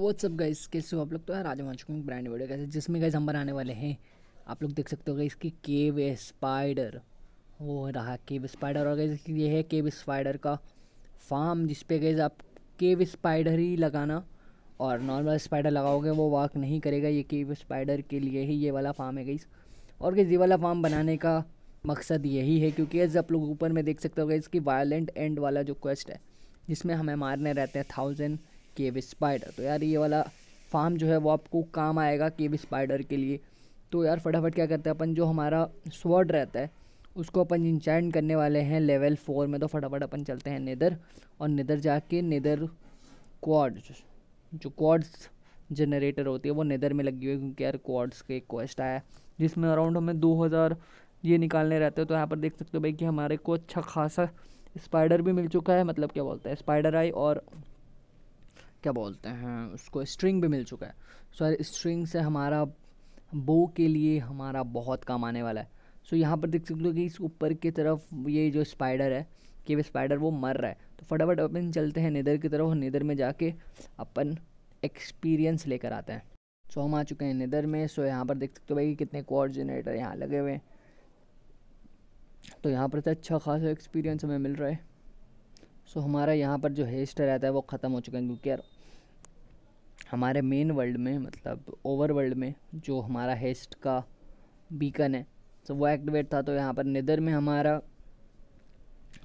WhatsApp guys कैसे हो आप लोग तो यार आज हम आ चुके हैं ब्रांड वीडियो कैसे जिसमें गए हम बनाने वाले हैं आप लोग देख सकते हो गए इसकी केव स्पाइडर वो रहा केव स्पाइडर और गाइस ये है केव स्पाइडर का फार्म जिसपे गए आप केव स्पाइडर ही लगाना और नॉर्मल स्पाइडर लगाओगे वो वॉक नहीं करेगा ये केव स्पाइडर के लिए ही ये वाला फार्म है गाइस और गई ये वाला फार्म बनाने का मकसद यही है क्योंकि गाइस आप लोग ऊपर में देख सकते हो गए इसकी वायलेंट एंड वाला जो क्वेस्ट है जिसमें हमें मारने रहते हैं थाउजेंड केव स्पाइडर तो यार ये वाला फार्म जो है वो आपको काम आएगा केव स्पाइडर के लिए तो यार फटाफट क्या करते हैं अपन जो हमारा स्वर्ड रहता है उसको अपन इंचाइन करने वाले हैं लेवल फोर में तो फटाफट अपन चलते हैं नेदर और नेदर जाके नेदर क्वाड्स जो क्वाड्स जनरेटर होती है वो नेदर में लगी हुई है क्योंकि यार क्वाड्स के क्वेस्ट आया जिसमें अराउंड हमें दो हज़ार ये निकालने रहते हैं तो यहाँ पर देख सकते हो भाई कि हमारे को अच्छा खासा स्पाइडर भी मिल चुका है मतलब क्या बोलते हैं स्पाइडर आई और क्या बोलते हैं उसको स्ट्रिंग भी मिल चुका है सो so, स्ट्रिंग से हमारा बो के लिए हमारा बहुत काम आने वाला है सो so, यहाँ पर देख सकते हो कि इस ऊपर की तरफ ये जो स्पाइडर है कि स्पाइडर वो मर रहा है तो फटाफट अपन चलते हैं निदर की तरफ और निदर में जाके अपन एक्सपीरियंस लेकर आते हैं सो so, हम आ चुके हैं निदर में सो so, यहाँ पर देख सकते हो भाई कितने कोऑर्डिनेटर यहाँ लगे हुए हैं तो यहाँ पर तो अच्छा खासा एक्सपीरियंस हमें मिल रहा है सो so, हमारा यहाँ पर जो हेस्ट रहता है वो ख़त्म हो चुका है क्योंकि यार हमारे मेन वर्ल्ड में मतलब ओवर वर्ल्ड में जो हमारा हेस्ट का बीकन है तो वो एक्टिवेट था तो यहाँ पर निदर में हमारा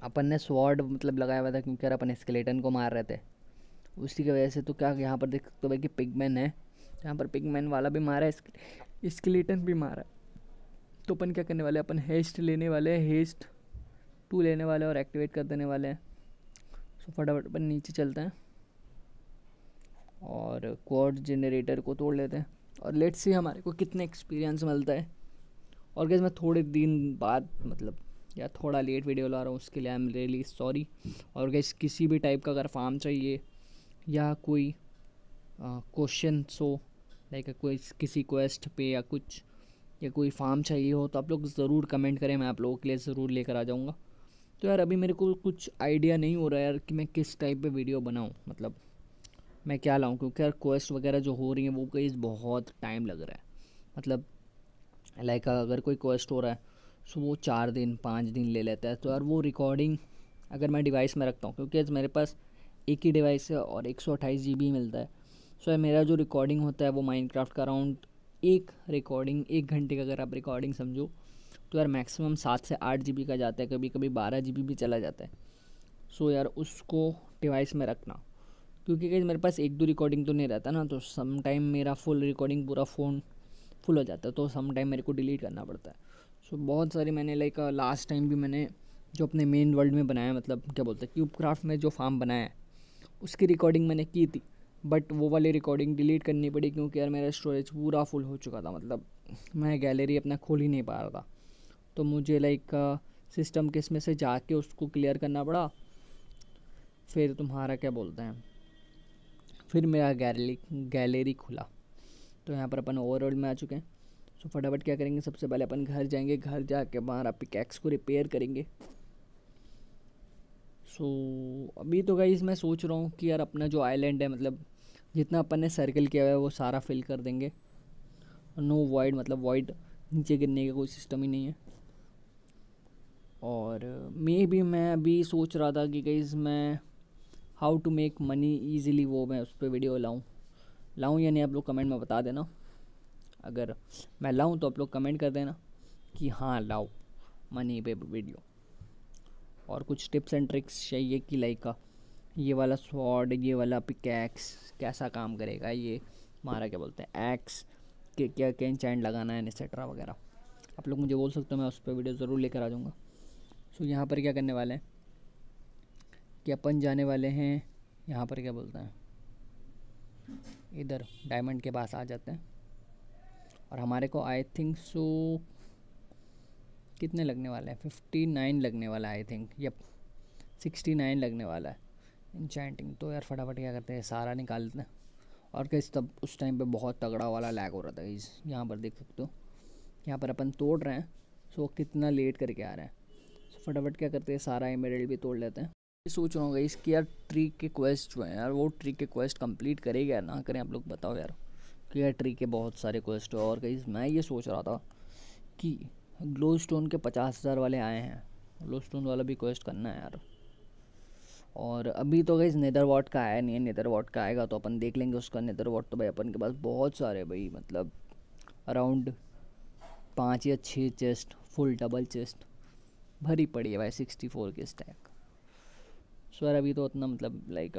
अपन ने स्वॉर्ड मतलब लगाया हुआ था क्योंकि यार अपन स्केलेटन को मार रहे थे उसी की वजह से तो क्या यहाँ पर देख सकते हो भाई कि पिगमैन है यहाँ पर पिगमैन वाला भी मारा है स्केलेटन भी मारा है तो अपन क्या करने वाले अपन हेस्ट लेने वाले हैं हेस्ट टू लेने वाले और एक्टिवेट कर देने वाले हैं सो फटाफट अपन नीचे चलते हैं और क्वाड जनरेटर को तोड़ लेते हैं और लेट सी हमारे को कितने एक्सपीरियंस मिलता है और गैस मैं थोड़े दिन बाद मतलब या थोड़ा लेट वीडियो ला रहा हूँ उसके लिए आई एम रियली सॉरी और गैस किसी भी टाइप का अगर फार्म चाहिए या कोई क्वेश्चन सो लाइक कोई किसी क्वेस्ट पे या कुछ या कोई फार्म चाहिए हो तो आप लोग ज़रूर कमेंट करें मैं आप लोगों के लिए ज़रूर लेकर आ जाऊँगा तो यार अभी मेरे को कुछ आइडिया नहीं हो रहा यार कि मैं किस टाइप पे वीडियो बनाऊँ मतलब मैं क्या लाऊं क्योंकि यार क्वेस्ट वगैरह जो हो रही हैं वो कई बहुत टाइम लग रहा है मतलब लाइक अगर कोई क्वेस्ट हो रहा है सो तो वो चार दिन पाँच दिन ले लेता है तो यार वो रिकॉर्डिंग अगर मैं डिवाइस में रखता हूँ क्योंकि मेरे पास एक ही डिवाइस है और एक सौ अट्ठाईस जी बी मिलता है सो so, मेरा जो रिकॉर्डिंग होता है वो माइनक्राफ्ट का अराउंड एक रिकॉर्डिंग एक घंटे का अगर आप रिकॉर्डिंग समझो तो यार मैक्सिमम सात से आठ जी बी का जाता है कभी कभी बारह जी बी भी चला जाता है सो so, यार उसको डिवाइस में रखना क्योंकि कहीं मेरे पास एक दो रिकॉर्डिंग तो नहीं रहता ना तो सम टाइम मेरा फुल रिकॉर्डिंग पूरा फ़ोन फुल हो जाता है तो सम टाइम मेरे को डिलीट करना पड़ता है सो so, बहुत सारी मैंने लाइक लास्ट टाइम भी मैंने जो अपने मेन वर्ल्ड में बनाया मतलब क्या बोलते हैं क्यूब क्राफ्ट में जो फार्म बनाया है उसकी रिकॉर्डिंग मैंने की थी बट वो वाली रिकॉर्डिंग डिलीट करनी पड़ी क्योंकि यार मेरा स्टोरेज पूरा फुल हो चुका था मतलब मैं गैलरी अपना खोल ही नहीं पा रहा था तो मुझे लाइक सिस्टम के इसमें से जाके उसको क्लियर करना पड़ा फिर तुम्हारा क्या बोलते हैं फिर मेरा गैलरी गैलरी खुला तो यहाँ पर अपन ओवरऑल में आ चुके हैं सो फटाफट क्या करेंगे सबसे पहले अपन घर जाएंगे घर जा बाहर आप पिकैक्स को रिपेयर करेंगे सो अभी तो गाइज मैं सोच रहा हूँ कि यार अपना जो आइलैंड है मतलब जितना अपन ने सर्कल किया हुआ है वो सारा फिल कर देंगे नो वाइड मतलब वाइड नीचे गिरने का कोई सिस्टम ही नहीं है और मे भी मैं अभी सोच रहा था कि गाइज मैं how to make money easily वो मैं उस पर वीडियो लाऊँ लाऊँ या नहीं आप लोग कमेंट में बता देना अगर मैं लाऊँ तो आप लोग कमेंट कर देना कि हाँ लाओ मनी पे वीडियो और कुछ टिप्स एंड ट्रिक्स चाहिए कि लाइक ये वाला स्वॉर्ड ये वाला पिकैक्स कैसा काम करेगा ये हमारा क्या बोलते हैं एक्स के क्या कैन चैंड लगाना है एक्सेट्रा वगैरह आप लोग मुझे बोल सकते हो मैं उस पर वीडियो ज़रूर लेकर आ जाऊँगा सो यहाँ पर क्या करने वाले हैं कि अपन जाने वाले हैं यहाँ पर क्या बोलते हैं इधर डायमंड के पास आ जाते हैं और हमारे को आई थिंक सो कितने लगने वाले हैं फिफ्टी नाइन लगने वाला I think yup sixty nine लगने वाला है इंचैंटिंग तो यार फटाफट क्या करते हैं सारा निकाल लेते हैं और कैसे तब उस टाइम पे बहुत तगड़ा वाला लैग हो रहा था इस यहाँ पर देख सकते हो यहाँ पर अपन तोड़ रहे हैं सो कितना लेट करके आ रहे हैं सो फटाफट क्या करते हैं सारा एमरेल भी तोड़ लेते हैं सोच रहा हूँ गाइस कि यार ट्री के क्वेस्ट जो है यार वो ट्री के क्वेस्ट कंप्लीट करेगा यार ना करें आप लोग बताओ यार कि यार ट्री के बहुत सारे क्वेस्ट और गाइस मैं ये सोच रहा था कि ग्लो स्टोन के पचास हज़ार वाले आए हैं ग्लो स्टोन वाला भी क्वेस्ट करना है यार और अभी तो गई नेदर वॉट का आया नहीं है नेदर वॉट का आएगा तो अपन देख लेंगे उसका नेदर वॉट तो भाई अपन के पास बहुत सारे भाई मतलब अराउंड पाँच या छः चेस्ट फुल डबल चेस्ट भरी पड़ी है भाई सिक्सटी फोर के स्टैक स्वर अभी तो उतना मतलब लाइक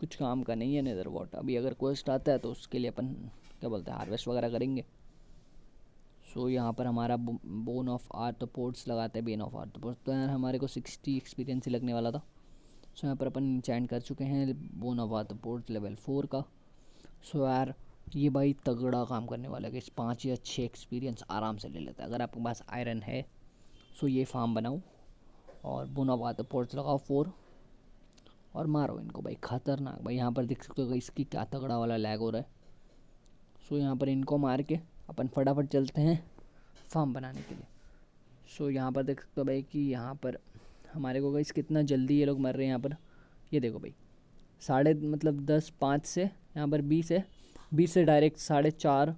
कुछ काम का नहीं है नेदर वॉट अभी अगर क्वेस्ट आता है तो उसके लिए अपन क्या बोलते हैं हार्वेस्ट वगैरह करेंगे सो so, यहाँ पर हमारा बोन ऑफ पोर्ट्स लगाते हैं बेन ऑफ पोर्ट्स तो यार हमारे को सिक्सटी एक्सपीरियंस ही लगने वाला था सो so, यहाँ पर अपन चैन कर चुके हैं bane of arthropods level four का सो so, यार ये भाई तगड़ा काम करने वाला है इस पाँच या छः एक्सपीरियंस आराम से ले लेता है अगर आपके पास आयरन है सो ये फार्म बनाओ और बोन ऑफ पोर्ट्स लगाओ फोर और मारो इनको भाई ख़तरनाक भाई यहाँ पर देख सकते हो इसकी क्या तगड़ा वाला लैग हो रहा है सो यहाँ पर इनको मार के अपन फटाफट चलते हैं फार्म बनाने के लिए सो यहाँ पर देख सकते हो भाई कि यहाँ पर हमारे को गाइस कितना जल्दी ये लोग मर रहे हैं यहाँ पर ये देखो भाई साढ़े मतलब दस पाँच से यहाँ पर बीस है बीस से डायरेक्ट साढ़े चार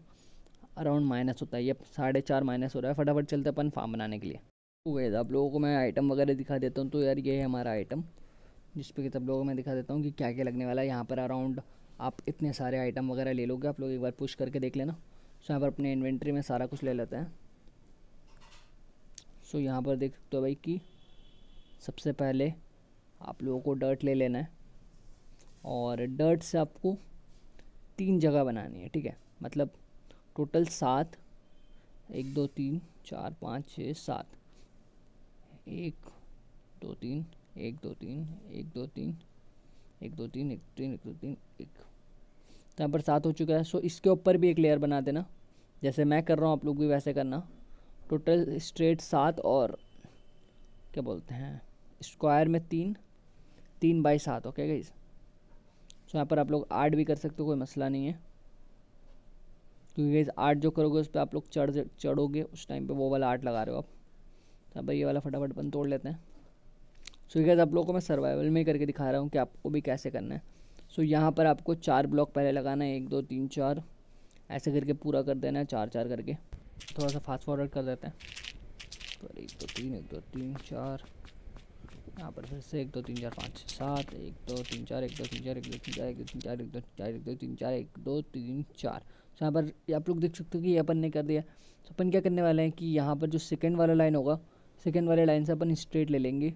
अराउंड माइनस होता है ये साढ़े चार माइनस हो रहा है फटाफट चलते अपन फार्म बनाने के लिए तो वैसे आप लोगों को मैं आइटम वगैरह दिखा देता हूँ तो यार ये है हमारा आइटम जिस पर कि तब लोगों मैं दिखा देता हूँ कि क्या क्या लगने वाला है यहाँ पर अराउंड आप इतने सारे आइटम वगैरह ले लोगे आप लोग एक बार पुश करके देख लेना सो यहाँ पर अपने इन्वेंट्री में सारा कुछ ले लेते हैं सो यहाँ पर देख सकते हो भाई कि सबसे पहले आप लोगों को डर्ट ले लेना है और डर्ट से आपको तीन जगह बनानी है ठीक है मतलब टोटल सात एक दो तीन चार पाँच छः सात एक दो तीन एक दो तीन एक दो तीन एक दो तीन एक तीन एक दो तीन एक तो यहाँ पर सात हो चुका है सो इसके ऊपर भी एक लेयर बना देना जैसे मैं कर रहा हूँ आप लोग भी वैसे करना टोटल स्ट्रेट सात और क्या बोलते हैं स्क्वायर में तीन तीन बाई सात ओके गई सो यहाँ पर आप लोग आर्ट भी कर सकते हो कोई मसला नहीं है क्योंकि गई आर्ट जो करोगे उस पर आप लोग चढ़ चढ़ोगे उस टाइम पे वो वाला आर्ट लगा रहे हो आप तो यहाँ पर ये वाला फटाफट बन तोड़ लेते हैं सो so, गैस आप लोगों को मैं सर्वाइवल में करके दिखा रहा हूँ कि आपको भी कैसे करना है सो so, यहाँ पर आपको चार ब्लॉक पहले लगाना है एक दो तीन चार ऐसे करके पूरा कर देना है चार चार करके थोड़ा सा फास्ट फॉरवर्ड कर देते हैं तो एक दो तीन एक दो तीन चार यहाँ पर फिर से एक दो तीन चार पाँच सात एक दो तीन चार एक दो तीन चार एक दो तीन चार एक दो तीन चार एक दो चार एक दो तीन चार एक दो तीन चार तो यहाँ पर आप लोग देख सकते हो कि ये अपन ने कर दिया तो अपन क्या करने वाले हैं कि यहाँ पर जो सेकेंड वाला लाइन होगा सेकेंड वाले लाइन से अपन स्ट्रेट ले लेंगे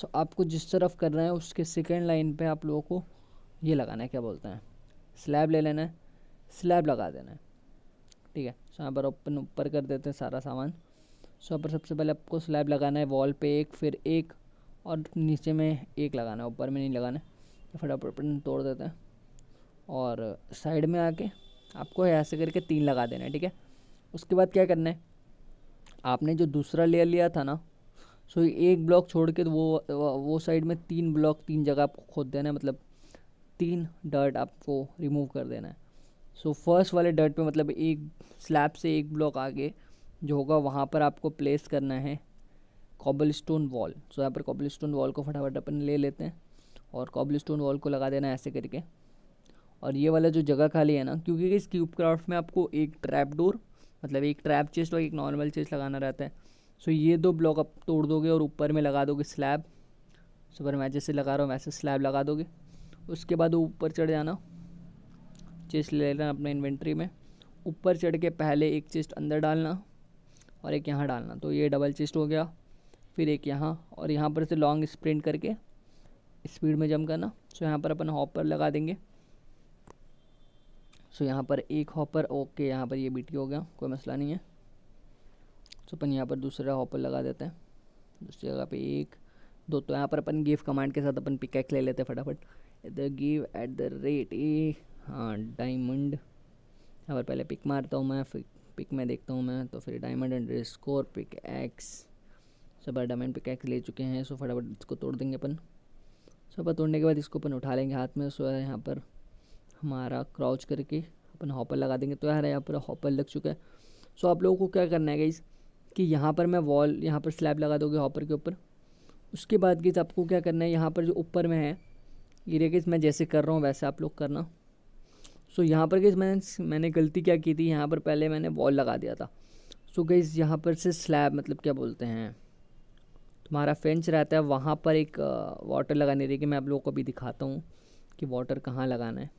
सो आपको जिस तरफ करना है उसके सेकेंड लाइन पर आप लोगों को ये लगाना है क्या बोलते हैं स्लैब ले लेना है स्लैब लगा देना है ठीक है सो यहाँ पर ओपन ऊपर कर देते हैं सारा सामान सो यहाँ पर सबसे पहले आपको स्लैब लगाना है वॉल पे एक फिर एक और नीचे में एक लगाना है ऊपर में नहीं लगाना है तो फटाफट तोड़ देते हैं और साइड में आके आपको ऐसे करके तीन लगा देना है ठीक है उसके बाद क्या करना है आपने जो दूसरा लेयर लिया था ना सो so, एक ब्लॉक छोड़ के तो वो वो साइड में तीन ब्लॉक तीन जगह आपको खोद देना है मतलब तीन डर्ट आपको रिमूव कर देना है सो so, फर्स्ट वाले डर्ट पे मतलब एक स्लैब से एक ब्लॉक आगे जो होगा वहाँ पर आपको प्लेस करना है कॉबल स्टोन वॉल सो यहाँ पर कॉबल स्टोन वॉल को फटाफट अपन ले लेते हैं और कॉबल स्टोन वॉल को लगा देना है ऐसे करके और ये वाला जो जगह खाली है ना क्योंकि इस क्यूब क्राफ्ट में आपको एक ट्रैप डोर मतलब एक ट्रैप चेस्ट और एक नॉर्मल चेस्ट लगाना रहता है सो ये दो ब्लॉक आप तोड़ दोगे और ऊपर में लगा दोगे स्लैब सुपर मैं जैसे लगा रहा हूँ वैसे स्लैब लगा दोगे उसके बाद ऊपर चढ़ जाना चेस्ट ले लेना अपने इन्वेंट्री में ऊपर चढ़ के पहले एक चेस्ट अंदर डालना और एक यहाँ डालना तो ये डबल चेस्ट हो गया फिर एक यहाँ और यहाँ पर से लॉन्ग स्प्रिंट करके स्पीड में जम करना सो यहाँ पर अपन हॉपर लगा देंगे सो यहाँ पर एक हॉपर ओके यहाँ पर ये बीटी हो गया कोई मसला नहीं है तो अपन यहाँ पर दूसरा हॉपर लगा देते हैं दूसरी जगह पे एक दो तो यहाँ पर अपन गिव कमांड के साथ अपन पिकैक ले लेते हैं फटाफट the give at the rate a हाँ डायमंड यहाँ पर पहले पिक मारता हूँ मैं फिर पिक में देखता हूँ मैं तो फिर डायमंड अंडर स्कोर पिक एक्स सब डायमंड पिक एक्स ले चुके हैं सो फटाफट इसको तोड़ देंगे अपन सो अपन तोड़ने के बाद इसको अपन उठा लेंगे हाथ में सो यहाँ पर हमारा क्राउच करके अपन हॉपर लगा देंगे तो यार यहाँ पर हॉपर लग चुका है सो आप लोगों को क्या करना है इस कि यहाँ पर मैं वॉल यहाँ पर स्लैब लगा दोगे हॉपर के ऊपर उसके बाद गिज आपको क्या करना है यहाँ पर जो ऊपर में है ये रेगेज मैं जैसे कर रहा हूँ वैसे आप लोग करना सो so, यहाँ पर गई मैंने मैंने गलती क्या की थी यहाँ पर पहले मैंने वॉल लगा दिया था सो so, यहाँ पर से स्लैब मतलब क्या बोलते हैं तुम्हारा फेंच रहता है वहाँ पर एक वाटर लगाने रहेगी मैं आप लोगों को अभी दिखाता हूँ कि वाटर कहाँ लगाना है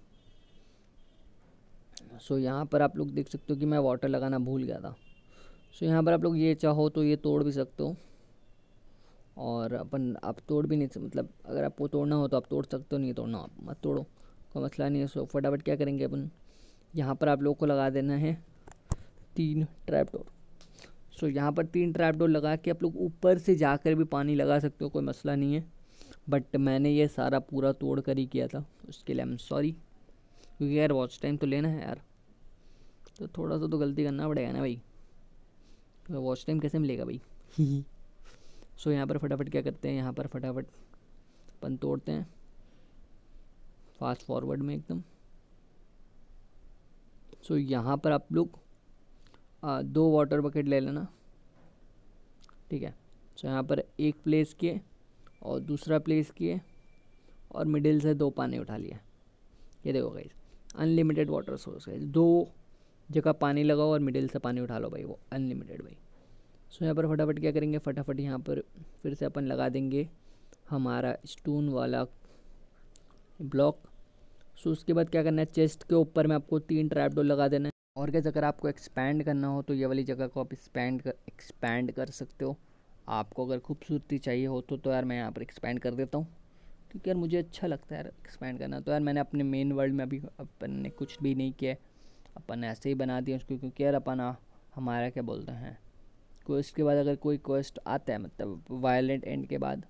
सो so, यहाँ पर आप लोग देख सकते हो कि मैं वाटर लगाना भूल गया था सो यहाँ पर आप लोग ये चाहो तो ये तोड़ भी सकते हो और अपन आप तोड़ भी नहीं मतलब अगर आपको तोड़ना हो तो आप तोड़ सकते हो नहीं तोड़ना आप मत तोड़ो कोई मसला नहीं है सो फटाफट क्या करेंगे अपन यहाँ पर आप लोग को लगा देना है तीन ट्रैप डोर सो यहाँ पर तीन ट्रैप डोर लगा के आप लोग ऊपर से जाकर भी पानी लगा सकते हो कोई मसला नहीं है बट मैंने ये सारा पूरा तोड़ कर ही किया था उसके लिए आई एम सॉरी क्योंकि यार वॉच टाइम तो लेना है यार तो थोड़ा सा तो गलती करना पड़ेगा ना भाई तो वॉच टाइम कैसे मिलेगा भाई ही सो यहाँ पर फटाफट क्या करते हैं यहाँ पर फटाफट पन तोड़ते हैं फास्ट फॉरवर्ड में एकदम सो यहाँ पर आप लोग दो वाटर बकेट ले लेना ठीक है सो यहाँ पर एक प्लेस किए और दूसरा प्लेस किए और मिडिल से दो पानी उठा लिया ये देखो गाइज अनलिमिटेड वाटर सोर्स है दो जगह पानी लगाओ और मिडिल से पानी उठा लो भाई वो अनलिमिटेड भाई सो यहाँ पर फटाफट क्या करेंगे फटाफट यहाँ पर फिर से अपन लगा देंगे हमारा स्टोन वाला ब्लॉक सो उसके बाद क्या करना है चेस्ट के ऊपर में आपको तीन ट्रैपडोर लगा देना है और कैसे अगर आपको एक्सपैंड करना हो तो ये वाली जगह को आप एक्सपैंड कर एक्सपैंड कर सकते हो आपको अगर खूबसूरती चाहिए हो तो तो यार मैं यहाँ पर एक्सपैंड कर देता हूँ क्योंकि यार मुझे अच्छा लगता है यार एक्सपैंड करना तो यार मैंने अपने मेन वर्ल्ड में अभी अपन ने कुछ भी नहीं किया है अपन ऐसे ही बना दिए उसको क्योंकि यार अपन हमारा क्या बोलते हैं क्वेस्ट के बाद अगर कोई क्वेस्ट आता है मतलब वायलेंट एंड के बाद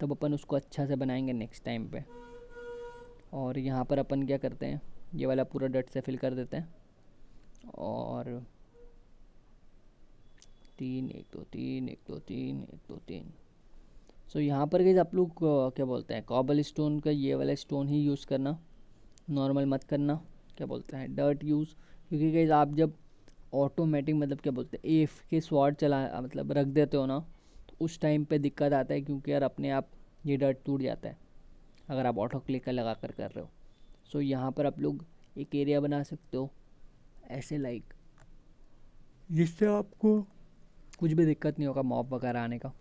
तब अपन उसको अच्छा से बनाएंगे नेक्स्ट टाइम पे और यहाँ पर अपन क्या करते हैं ये वाला पूरा डट से फिल कर देते हैं और तीन एक दो तीन एक दो तीन एक दो तीन सो so, यहाँ पर गई आप लोग क्या बोलते हैं कॉबल स्टोन का ये वाला स्टोन ही यूज़ करना नॉर्मल मत करना क्या बोलते हैं डर्ट यूज़ क्योंकि गई आप जब ऑटोमेटिक मतलब क्या बोलते हैं एफ के स्वाड चला मतलब रख देते हो ना तो उस टाइम पे दिक्कत आता है क्योंकि यार अपने आप ये डर्ट टूट जाता है अगर आप ऑटो क्लिक का लगा कर कर रहे हो सो so, यहाँ पर आप लोग एक एरिया बना सकते हो ऐसे लाइक जिससे आपको कुछ भी दिक्कत नहीं होगा मॉप वगैरह आने का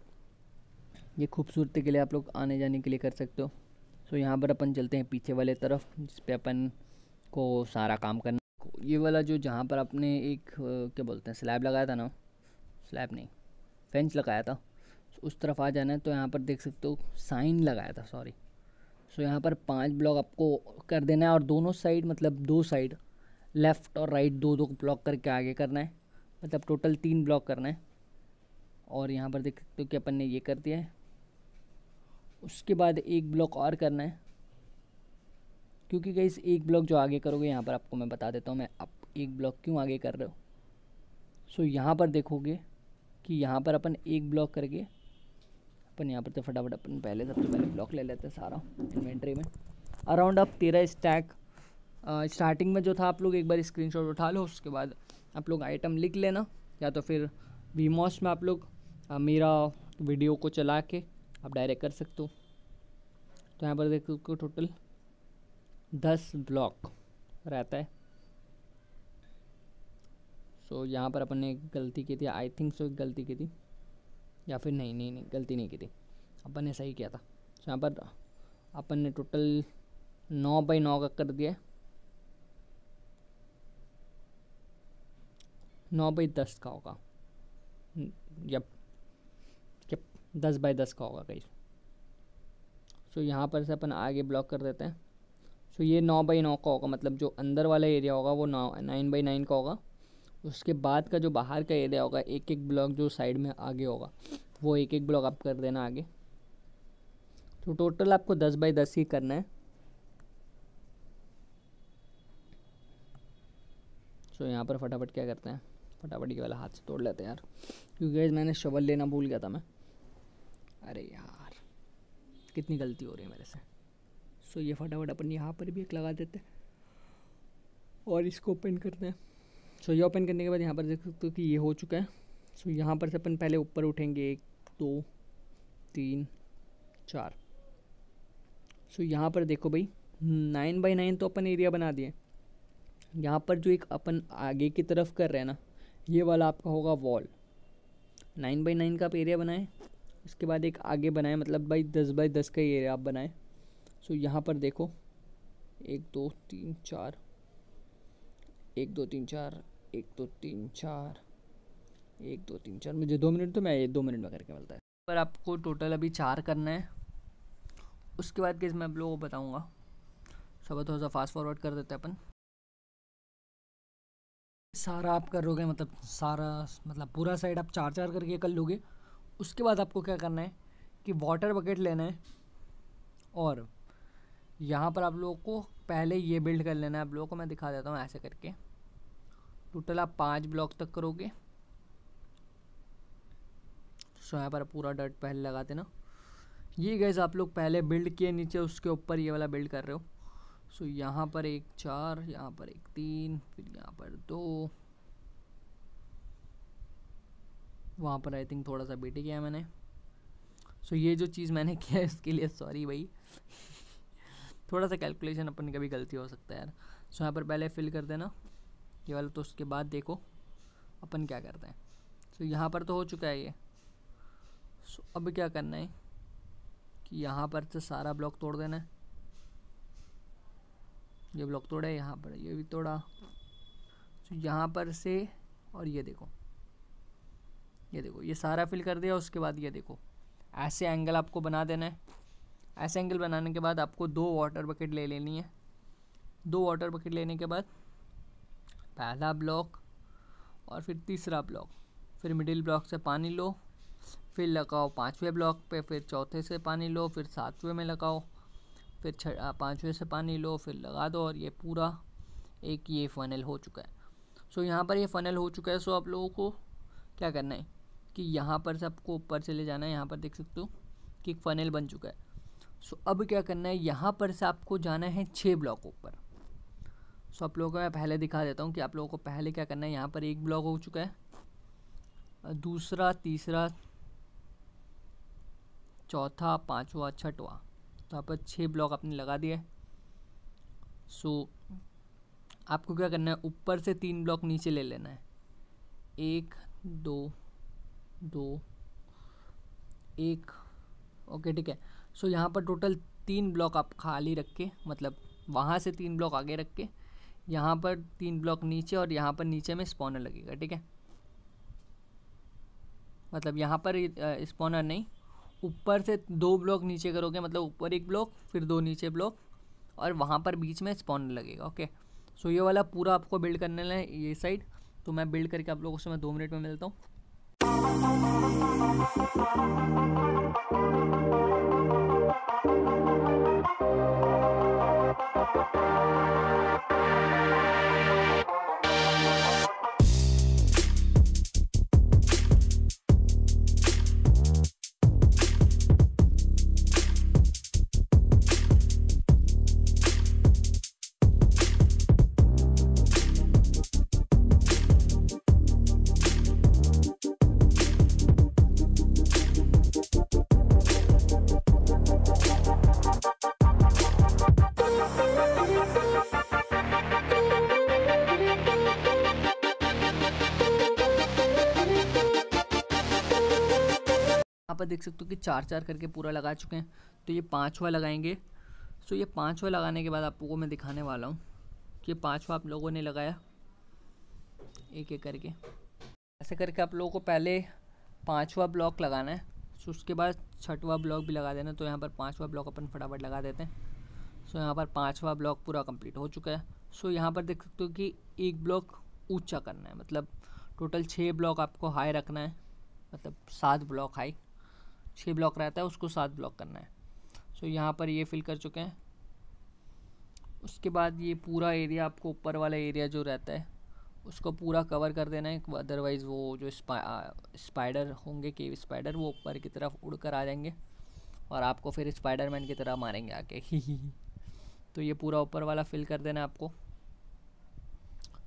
ये खूबसूरती के लिए आप लोग आने जाने के लिए कर सकते हो सो so, यहाँ पर अपन चलते हैं पीछे वाले तरफ जिस पर अपन आपको सारा काम करना ये वाला जो जहाँ पर आपने एक क्या बोलते हैं स्लैब लगाया था ना स्लैब नहीं फेंच लगाया था उस तरफ आ जाना है तो यहाँ पर देख सकते हो साइन लगाया था सॉरी सो यहाँ पर पांच ब्लॉक आपको कर देना है और दोनों साइड मतलब दो साइड लेफ़्ट और राइट दो दो ब्लॉक करके आगे करना है मतलब टोटल तीन ब्लॉक करना है और यहाँ पर देख सकते हो कि अपन ने ये कर दिया है उसके बाद एक ब्लॉक और करना है क्योंकि गई एक ब्लॉक जो आगे करोगे यहाँ पर आपको मैं बता देता हूँ मैं आप एक ब्लॉक क्यों आगे कर रहे हो सो so, यहाँ पर देखोगे कि यहाँ पर अपन एक ब्लॉक करके अपन यहाँ पर तो फटाफट अपन पहले सबसे पहले ब्लॉक ले लेते हैं सारा इन्वेंट्री में अराउंड आप तेरह स्टैक स्टार्टिंग में जो था आप लोग एक बार स्क्रीन उठा लो उसके बाद आप लोग आइटम लिख लेना या तो फिर वीमॉस में आप लोग आ, मेरा वीडियो को चला के आप डायरेक्ट कर सकते हो तो यहाँ पर देख सकते हो टोटल दस ब्लॉक रहता है सो so, यहाँ पर अपन ने गलती की थी आई थिंक सो गलती की थी या फिर नहीं नहीं नहीं गलती नहीं की थी अपन ने सही किया था so, यहाँ पर अपन ने टोटल नौ बाई नौ का कर दिया नौ बाई दस का होगा जब जब दस बाई दस का होगा कहीं सो so, यहाँ पर से अपन आगे ब्लॉक कर देते हैं सो ये नौ बाई नौ का होगा मतलब जो अंदर वाला एरिया होगा वो नौ नाइन बाई नाइन का होगा उसके बाद का जो बाहर का एरिया होगा एक एक ब्लॉक जो साइड में आगे होगा वो एक एक ब्लॉक आप कर देना आगे तो टोटल आपको दस बाई दस ही करना है सो so, यहाँ पर फटाफट क्या करते हैं फटाफट ये वाला हाथ से तोड़ लेते हैं यार क्योंकि मैंने शवल लेना भूल गया था मैं अरे यार कितनी गलती हो रही है मेरे से सो ये फटाफट अपन यहाँ पर भी एक लगा देते हैं और इसको ओपन करते हैं सो ये ओपन करने के बाद यहाँ पर देख सकते हो कि ये हो चुका है सो यहाँ पर से अपन पहले ऊपर उठेंगे एक दो तीन चार सो यहाँ पर देखो भाई नाइन बाई नाइन तो अपन एरिया बना दिए यहाँ पर जो एक अपन आगे की तरफ कर रहे हैं ना ये वाला आपका होगा वॉल नाइन बाई नाइन का आप एरिया बनाएं उसके बाद एक आगे बनाएं मतलब भाई दस बाई दस का एरिया आप बनाएं सो so, यहाँ पर देखो एक दो तीन चार एक दो तीन चार एक दो तीन चार एक दो तीन चार मुझे दो मिनट तो मैं ये दो मिनट में करके मिलता है पर आपको टोटल अभी चार करना है उसके बाद के मैं आप लोगों को बताऊँगा सब थोड़ा सा फास्ट फॉरवर्ड कर देते हैं अपन सारा आप करोगे मतलब सारा मतलब पूरा साइड आप चार चार करके कर लोगे उसके बाद आपको क्या करना है कि वाटर बकेट लेना है और यहाँ पर आप लोगों को पहले ये बिल्ड कर लेना है आप लोगों को मैं दिखा देता हूँ ऐसे करके टोटल आप पाँच ब्लॉक तक करोगे सो यहाँ पर पूरा डट पहले लगा देना ये गैस आप लोग पहले बिल्ड किए नीचे उसके ऊपर ये वाला बिल्ड कर रहे हो सो यहाँ पर एक चार यहाँ पर एक तीन फिर यहाँ पर दो वहाँ पर आई थिंक थोड़ा सा बेटे किया मैंने सो ये जो चीज़ मैंने किया इसके लिए सॉरी भाई थोड़ा सा कैलकुलेशन अपन कभी गलती हो सकता है यार सो यहाँ पर पहले फिल कर देना ये वाला तो उसके बाद देखो अपन क्या करते हैं सो यहाँ पर तो हो चुका है ये सो अब क्या करना है कि यहाँ पर से तो सारा ब्लॉक तोड़ देना है ये ब्लॉक तोड़ा है यहाँ पर ये भी तोड़ा तो यहाँ पर से और ये देखो ये देखो ये सारा फिल कर दिया उसके बाद ये देखो ऐसे एंगल आपको बना देना है ऐसे एंगल बनाने के बाद आपको दो वाटर बकेट ले लेनी है दो वाटर बकेट लेने के बाद पहला ब्लॉक और फिर तीसरा ब्लॉक फिर मिडिल ब्लॉक से पानी लो फिर लगाओ पाँचवें ब्लॉक पे फिर चौथे से पानी लो फिर सातवें में लगाओ फिर छ पाँचवें से पानी लो फिर लगा दो और ये पूरा एक ये फ़नल हो चुका है सो so, यहाँ पर ये फ़नल हो चुका है सो so, आप लोगों को क्या करना है कि यहाँ पर से आपको ऊपर चले जाना है यहाँ पर देख सकते हो कि एक फ़नल बन चुका है सो अब क्या करना है यहाँ पर से आपको जाना है छः ब्लॉक ऊपर सो आप लोगों को मैं पहले दिखा देता हूँ कि आप लोगों को पहले क्या करना है यहाँ पर एक ब्लॉक हो चुका है दूसरा तीसरा चौथा पाँचवा छठवा तो यहाँ पर छः ब्लॉक आपने लगा दिए सो आपको क्या करना है ऊपर से तीन ब्लॉक नीचे ले लेना है एक दो दो एक ओके ठीक है सो यहाँ पर टोटल तीन ब्लॉक आप खाली रख के मतलब वहाँ से तीन ब्लॉक आगे रख के यहाँ पर तीन ब्लॉक नीचे और यहाँ पर नीचे में स्पॉनर लगेगा ठीक है मतलब यहाँ पर स्पॉनर नहीं ऊपर से दो ब्लॉक नीचे करोगे मतलब ऊपर एक ब्लॉक फिर दो नीचे ब्लॉक और वहाँ पर बीच में स्पॉनर लगेगा ओके सो ये वाला पूरा आपको बिल्ड करने लें ये साइड तो मैं बिल्ड करके आप लोगों से मैं दो मिनट में मिलता हूँ यहाँ पर देख सकते हो कि चार चार करके पूरा लगा चुके हैं तो ये पाँचवा लगाएंगे सो ये पाँचवा लगाने के बाद आपको मैं दिखाने वाला हूँ कि पाँचवा आप लोगों ने लगाया एक एक करके ऐसे करके आप लोगों को पहले पाँचवा ब्लॉक लगाना है सो उसके बाद छठवा ब्लॉक भी लगा देना तो यहाँ पर पाँचवा ब्लॉक अपन फटाफट लगा देते हैं सो यहाँ पर पाँचवा ब्लॉक पूरा कम्प्लीट हो चुका है सो यहाँ पर देख सकते हो कि एक ब्लॉक ऊँचा करना है मतलब टोटल छः ब्लॉक आपको हाई रखना है मतलब सात ब्लॉक हाई छः ब्लॉक रहता है उसको सात ब्लॉक करना है सो so, यहाँ पर ये फिल कर चुके हैं उसके बाद ये पूरा एरिया आपको ऊपर वाला एरिया जो रहता है उसको पूरा कवर कर देना है अदरवाइज़ वो जो स्पाइडर होंगे केव स्पाइडर वो ऊपर की तरफ उड़ कर आ जाएंगे और आपको फिर स्पाइडरमैन की तरह मारेंगे आके तो ये पूरा ऊपर वाला फिल कर देना है आपको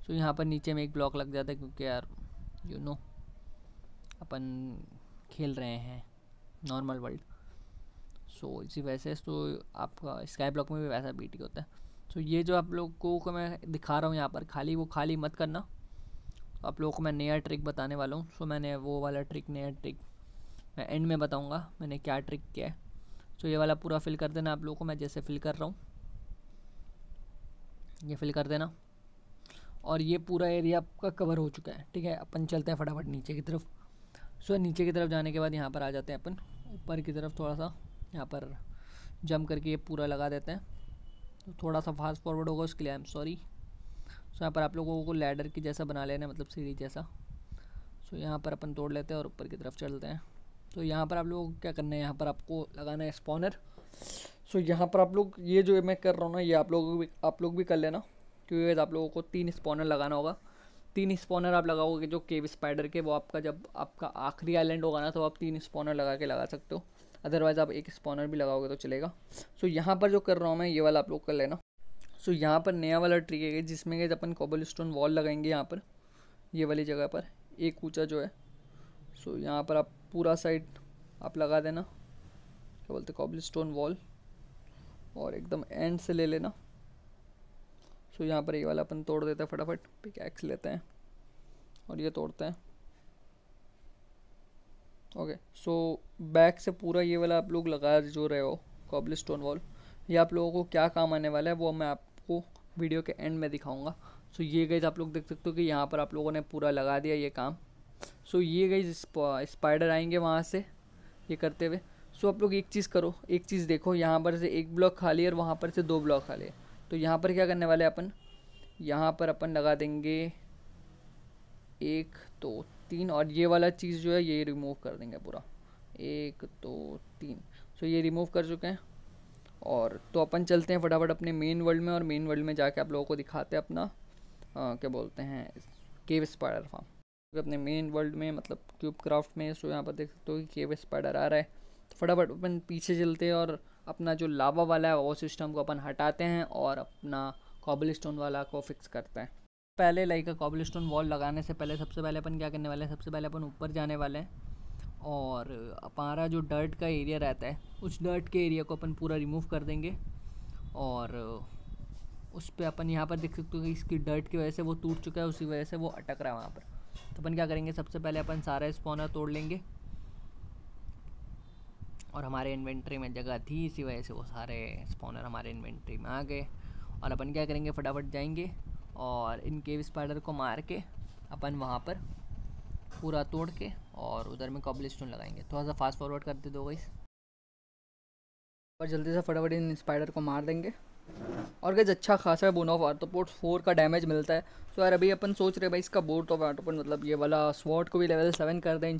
सो यहाँ पर नीचे में एक ब्लॉक लग जाता है क्योंकि यार यू you नो know, अपन खेल रहे हैं नॉर्मल वर्ल्ड सो इसी वैसे तो आपका स्काई ब्लॉक में भी वैसा बी टी होता है सो ये जो आप लोगों को मैं दिखा रहा हूँ यहाँ पर खाली वो खाली मत करना आप लोगों को मैं नया ट्रिक बताने वाला हूँ सो मैंने वो वाला ट्रिक नया ट्रिक मैं एंड में बताऊँगा मैंने क्या ट्रिक किया है सो ये वाला पूरा फिल कर देना आप लोगों को मैं जैसे फिल कर रहा हूँ ये फिल कर देना और ये पूरा एरिया आपका कवर हो चुका है ठीक है अपन चलते हैं फटाफट नीचे की तरफ सो नीचे की तरफ जाने के बाद यहाँ पर आ जाते हैं अपन ऊपर की तरफ थोड़ा सा यहाँ पर जम करके ये पूरा लगा देते हैं तो थोड़ा सा फास्ट फॉरवर्ड होगा उसके लिए आई एम सॉरी सो यहाँ पर आप लोगों को लैडर की जैसा बना लेना मतलब सीढ़ी जैसा सो so, यहाँ पर अपन तोड़ लेते हैं और ऊपर की तरफ चलते हैं तो यहाँ पर आप लोग क्या करना है यहाँ पर आपको लगाना है स्पॉनर सो so, यहाँ पर आप लोग ये जो मैं कर रहा हूँ ना ये आप लोग भी आप लोग भी कर लेना क्योंकि आप लोगों को तीन स्पॉनर लगाना होगा तीन स्पॉनर आप लगाओगे जो केव स्पाइडर के वो आपका जब आपका आखिरी आइलैंड होगा ना तो आप तीन स्पॉनर लगा के लगा सकते हो अदरवाइज़ आप एक स्पॉनर भी लगाओगे तो चलेगा सो यहाँ पर जो कर रहा हूँ मैं ये वाला आप लोग कर लेना सो यहाँ पर नया वाला ट्री है जिसमें कि अपन कोबल स्टोन वॉल लगाएंगे यहाँ पर ये वाली जगह पर एक ऊँचा जो है सो यहाँ पर आप पूरा साइड आप लगा देना क्या बोलते कोबल स्टोन वॉल और एकदम एंड से ले लेना सो तो यहाँ पर ये वाला अपन तोड़ देते हैं फटाफट पिक एक्स लेते हैं और ये तोड़ते हैं ओके सो बैक से पूरा ये वाला आप लोग लगा जो रहे हो कॉबल स्टोन वॉल ये आप लोगों को क्या काम आने वाला है वो मैं आपको वीडियो के एंड में दिखाऊँगा सो so, ये गई आप लोग देख सकते हो कि यहाँ पर आप लोगों ने पूरा लगा दिया ये काम सो so, ये गई स्पाइडर आएंगे वहाँ से ये करते हुए सो so, आप लोग एक चीज़ करो एक चीज़ देखो यहाँ पर से एक ब्लॉक खाली है और वहाँ पर से दो ब्लॉक खाली है तो यहाँ पर क्या करने वाले अपन यहाँ पर अपन लगा देंगे एक दो तीन और ये वाला चीज़ जो है ये रिमूव कर देंगे पूरा एक दो तीन सो ये रिमूव कर चुके हैं और तो अपन चलते हैं फटाफट अपने मेन वर्ल्ड में और मेन वर्ल्ड में जाके आप लोगों को दिखाते हैं अपना आ, क्या बोलते हैं केव स्पाइडर फार्म तो अपने मेन वर्ल्ड में मतलब क्यूब क्राफ्ट में सो यहाँ पर देख सकते हो कि केव स्पाइडर आ रहा है तो फटाफट अपन पीछे चलते हैं और अपना जो लावा वाला है वो सिस्टम को अपन हटाते हैं और अपना कॉबल स्टोन वाला को फिक्स करते हैं पहले लाइक कॉबल स्टोन वॉल लगाने से पहले सबसे पहले अपन क्या करने वाले हैं सबसे पहले अपन ऊपर जाने वाले हैं और हमारा जो डर्ट का एरिया रहता है उस डर्ट के एरिया को अपन पूरा रिमूव कर देंगे और उस पर अपन यहाँ पर देख सकते हो कि इसकी डर्ट की वजह से वो टूट चुका है उसी वजह से वो अटक रहा है वहाँ पर तो अपन क्या करेंगे सबसे पहले अपन सारा स्पॉनर तोड़ लेंगे और हमारे इन्वेंट्री में जगह थी इसी वजह से वो सारे स्पॉनर हमारे इन्वेंट्री में आ गए और अपन क्या करेंगे फटाफट जाएंगे और इन केव स्पाइडर को मार के अपन वहाँ पर पूरा तोड़ के और उधर में कॉबल स्टोन लगाएंगे थोड़ा सा फास्ट फॉरवर्ड करते दो गई और जल्दी से फटाफट इन स्पाइडर को मार देंगे और गैस अच्छा खासा है बोन ऑफ आर्थोपोर्ट फोर का डैमेज मिलता है तो यार अभी अपन सोच रहे भाई इसका बोर्ड ऑफ आर्थोपोर्ट मतलब ये वाला स्वॉट को भी लेवल सेवन कर दें इन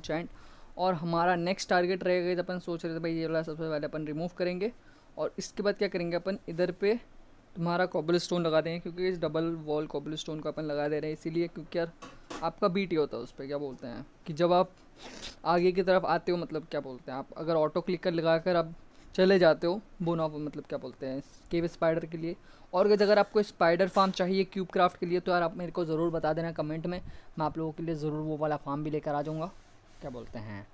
और हमारा नेक्स्ट टारगेट रहेगा अपन सोच रहे थे भाई ये वाला सबसे पहले अपन रिमूव करेंगे और इसके बाद क्या करेंगे अपन इधर पे तुम्हारा कॉबल स्टोन लगा देंगे क्योंकि इस डबल वॉल कॉबल स्टोन को अपन लगा दे रहे हैं इसीलिए क्योंकि यार आपका बीट ही होता है उस पर क्या बोलते हैं कि जब आप आगे की तरफ आते हो मतलब क्या बोलते हैं आप अगर ऑटो क्लिक कर लगा कर आप चले जाते हो बोना मतलब क्या बोलते हैं केव स्पाइडर के लिए और अगर आपको स्पाइडर फार्म चाहिए क्यूब क्राफ्ट के लिए तो यार आप मेरे को ज़रूर बता देना कमेंट में मैं आप लोगों के लिए ज़रूर वो वाला फार्म भी लेकर आ जाऊँगा क्या बोलते हैं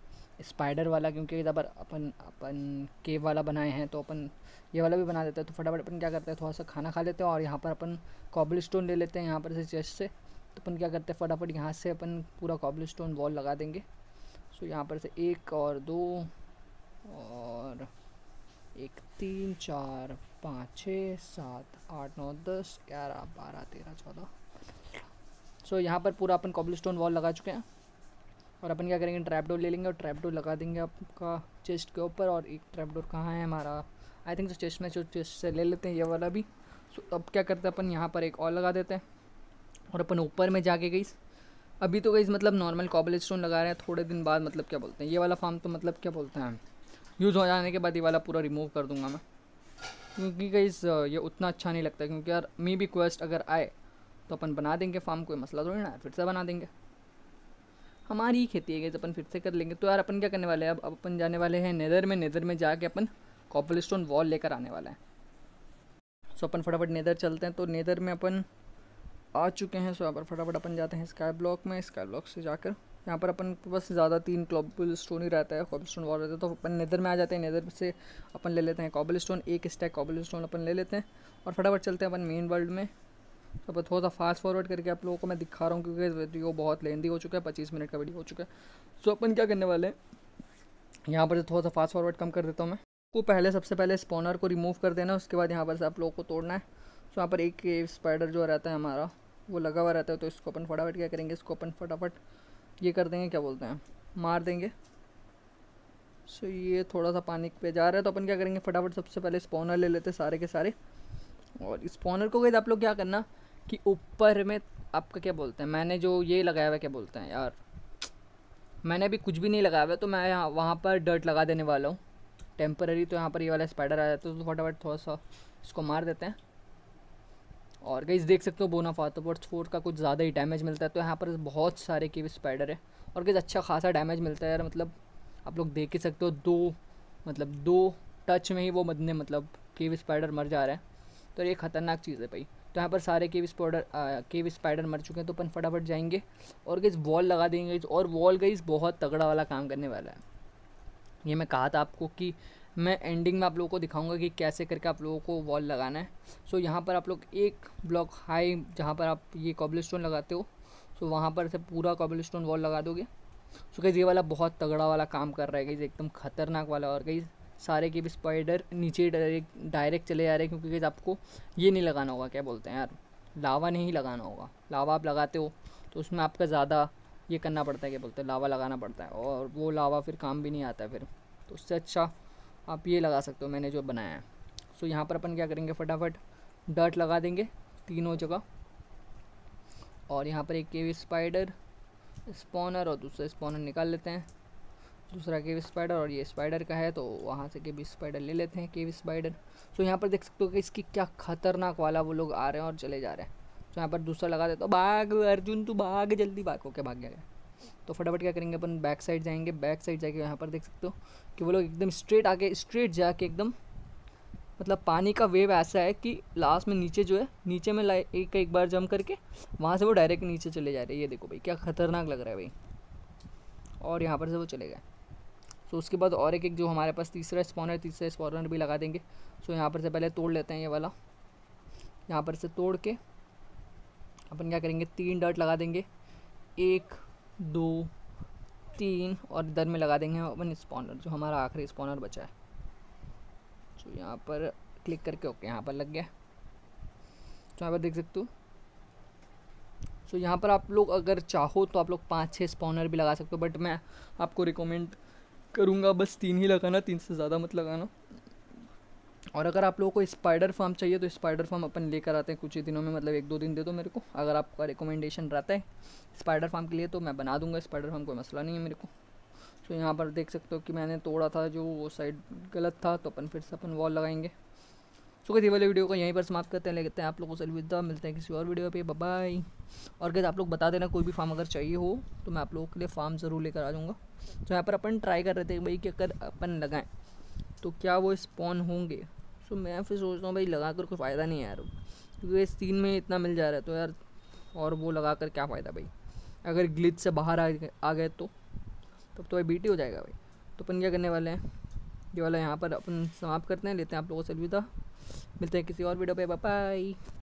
स्पाइडर वाला क्योंकि जब अपन अपन केव वाला बनाए हैं तो अपन ये वाला भी बना देते हैं तो फटाफट अपन क्या करते हैं थोड़ा सा खाना खा लेते हैं और यहाँ पर अपन कॉबल स्टोन ले लेते हैं यहाँ पर से चेस्ट से तो अपन क्या करते हैं फटाफट यहाँ से अपन पूरा कॉबल स्टोन वॉल लगा देंगे सो तो यहाँ पर से एक और दो और एक तीन चार पाँच छः सात आठ नौ दस ग्यारह बारह तेरह चौदह सो यहाँ पर पूरा अपन कॉबल स्टोन वॉल लगा चुके हैं और अपन क्या करेंगे ट्रैपडोर ले लेंगे और ट्रैपडोर लगा देंगे आपका चेस्ट के ऊपर और एक ट्रैपडोर कहाँ है हमारा आई थिंक जो चेस्ट में जो चेस्ट से ले लेते हैं ये वाला भी सो so, अब क्या करते हैं अपन यहाँ पर एक और लगा देते हैं और अपन ऊपर में जाके गई अभी तो गई मतलब नॉर्मल कॉबल स्टोन लगा रहे हैं थोड़े दिन बाद मतलब क्या बोलते हैं ये वाला फार्म तो मतलब क्या बोलते हैं यूज़ हो जाने के बाद ये वाला पूरा रिमूव कर दूंगा मैं क्योंकि गई ये उतना अच्छा नहीं लगता क्योंकि यार मी भी क्वेस्ट अगर आए तो अपन बना देंगे फार्म कोई मसला थोड़ी ना फिर से बना देंगे हमारी ही खेती है गैस अपन फिर से कर लेंगे तो यार अपन क्या करने वाले हैं अब अपन जाने वाले हैं नेदर में नेदर में जाके अपन कॉपल स्टोन वॉल लेकर आने वाला है सो अपन फटाफट नेदर चलते हैं तो नेदर में अपन आ चुके हैं सो यहाँ पर फटाफट अपन जाते हैं स्काई ब्लॉक में स्काई ब्लॉक से जाकर यहाँ पर अपन बस ज़्यादा तीन कॉबल स्टोन ही रहता है कॉबल स्टोन वॉल रहता है तो अपन नेदर में आ जाते हैं नेदर से अपन ले लेते हैं कॉबल स्टोन एक स्टैक कॉबल स्टोन अपन ले लेते हैं और फटाफट चलते हैं अपन मेन वर्ल्ड में अब थोड़ा सा फास्ट फॉरवर्ड करके आप लोगों को मैं दिखा रहा हूँ क्योंकि वीडियो बहुत लेंदी हो चुका है पच्चीस मिनट का वीडियो हो चुका है सो अपन क्या करने वाले हैं यहाँ पर थोड़ा सा फास्ट फॉरवर्ड कम कर देता हूँ मैं को पहले सबसे पहले स्पॉनर को रिमूव कर देना उसके बाद यहाँ पर से आप लोगों को तोड़ना है सो यहाँ पर एक स्पाइडर जो रहता है हमारा वो लगा हुआ रहता है तो इसको अपन फटाफट क्या करेंगे इसको अपन फटाफट ये कर देंगे क्या बोलते हैं मार देंगे सो ये थोड़ा सा पानी पे जा रहा है तो अपन क्या करेंगे फटाफट सबसे पहले स्पॉनर ले लेते सारे के सारे और स्पॉनर को गए आप लोग क्या करना कि ऊपर में आपका क्या बोलते हैं मैंने जो ये लगाया हुआ क्या बोलते हैं यार मैंने अभी कुछ भी नहीं लगाया हुआ तो मैं यहाँ वहाँ पर डर्ट लगा देने वाला हूँ टेम्पररी तो यहाँ पर ये वाला स्पाइडर आ जाता है तो फटाफट थोड़ा सा इसको मार देते हैं और गई देख सकते हो बोना तो बट छोट का कुछ ज़्यादा ही डैमेज मिलता है तो यहाँ पर बहुत सारे के स्पाइडर है और गई अच्छा खासा डैमेज मिलता है यार मतलब आप लोग देख ही सकते हो दो मतलब दो टच में ही वो मदने मतलब केव स्पाइडर मर जा रहे हैं तो ये ख़तरनाक चीज़ है भाई तो यहाँ पर सारे केव स्पॉडर केव स्पाइडर मर चुके हैं तो अपन फटाफट जाएंगे और गई वॉल लगा देंगे गई और वॉल गई बहुत तगड़ा वाला काम करने वाला है ये मैं कहा था आपको कि मैं एंडिंग में आप लोगों को दिखाऊंगा कि कैसे करके आप लोगों को वॉल लगाना है सो so, यहाँ पर आप लोग एक ब्लॉक हाई जहाँ पर आप ये कॉबल स्टोन लगाते हो सो तो so, वहाँ पर से पूरा कॉबल स्टोन वॉल लगा दोगे सो so, गई ये वाला बहुत तगड़ा वाला काम कर रहा है गई एकदम खतरनाक वाला और गई सारे के भी स्पाइडर नीचे डायरेक्ट डायरेक्ट चले जा रहे हैं क्योंकि आपको ये नहीं लगाना होगा क्या बोलते हैं यार लावा नहीं लगाना होगा लावा आप लगाते हो तो उसमें आपका ज़्यादा ये करना पड़ता है क्या बोलते हैं लावा लगाना पड़ता है और वो लावा फिर काम भी नहीं आता है फिर तो उससे अच्छा आप ये लगा सकते हो मैंने जो बनाया है सो यहाँ पर अपन क्या करेंगे फटाफट डर्ट लगा देंगे तीनों जगह और यहाँ पर एक के स्पाइडर स्पॉनर और दूसरा स्पॉनर निकाल लेते हैं दूसरा केव स्पाइडर और ये स्पाइडर का है तो वहाँ से केव स्पाइडर ले लेते हैं केव स्पाइडर तो यहाँ पर देख सकते हो कि इसकी क्या खतरनाक वाला वो लोग आ रहे हैं और चले जा रहे हैं तो यहाँ पर दूसरा लगा देता तो बाघ अर्जुन तू भाग जल्दी बाघ ओके भाग गया तो फटाफट क्या करेंगे अपन बैक साइड जाएंगे बैक साइड जाके यहाँ पर देख सकते हो कि वो लोग एकदम स्ट्रेट आके स्ट्रेट जाके एकदम मतलब पानी का वेव ऐसा है कि लास्ट में नीचे जो है नीचे में लाई एक एक बार जम करके वहाँ से वो डायरेक्ट नीचे चले जा रहे हैं ये देखो भाई क्या खतरनाक लग रहा है भाई और यहाँ पर से वो चले गए सो तो उसके बाद और एक एक जो हमारे पास तीसरा स्पॉनर तीसरा स्पॉनर भी लगा देंगे सो यहाँ पर से पहले तोड़ लेते हैं ये वाला यहाँ पर से तोड़ के अपन क्या करेंगे तीन डर्ट लगा देंगे एक दो तीन और इधर में लगा देंगे अपन स्पॉनर जो हमारा आखिरी स्पॉनर बचा है सो so, यहाँ पर क्लिक करके ओके यहाँ पर लग गया तो यहाँ पर देख सकते हो सो यहाँ पर आप लोग अगर चाहो तो आप लोग पाँच छः स्पॉनर भी लगा सकते हो बट मैं आपको रिकमेंड करूँगा बस तीन ही लगाना तीन से ज़्यादा मत लगाना और अगर आप लोगों को स्पाइडर फार्म चाहिए तो स्पाइडर फार्म अपन लेकर आते हैं कुछ ही दिनों में मतलब एक दो दिन दे दो मेरे को अगर आपका रिकमेंडेशन रहता है स्पाइडर फार्म के लिए तो मैं बना दूंगा स्पाइडर फार्म कोई मसला नहीं है मेरे को तो यहाँ पर देख सकते हो कि मैंने तोड़ा था जो वो साइड गलत था तो अपन फिर से अपन वॉल लगाएंगे सो किसी वाले वीडियो को यहीं पर समाप्त करते हैं लेते हैं आप लोगों से अलविदा मिलते हैं किसी और वीडियो पर बाय और कैसे आप लोग बता देना कोई भी फार्म अगर चाहिए हो तो मैं आप लोगों के लिए फार्म ज़रूर लेकर आ जाऊँगा तो यहाँ पर अपन ट्राई कर रहे थे भाई कि अगर अपन लगाएँ तो क्या वो स्पॉन होंगे सो मैं फिर सोचता हूँ भाई लगा कर कोई फ़ायदा नहीं है यार क्योंकि इस तीन में इतना मिल जा रहा है तो यार और वो लगा कर क्या फ़ायदा भाई अगर ग्लिच से बाहर आ गए आ गए तो तब तो भाई बीटी हो जाएगा भाई तो अपन क्या करने वाले हैं ये वाला यहाँ पर अपन समाप्त करते हैं लेते हैं आप लोगों से अलविदा मिलते हैं किसी और वीडियो पे बाय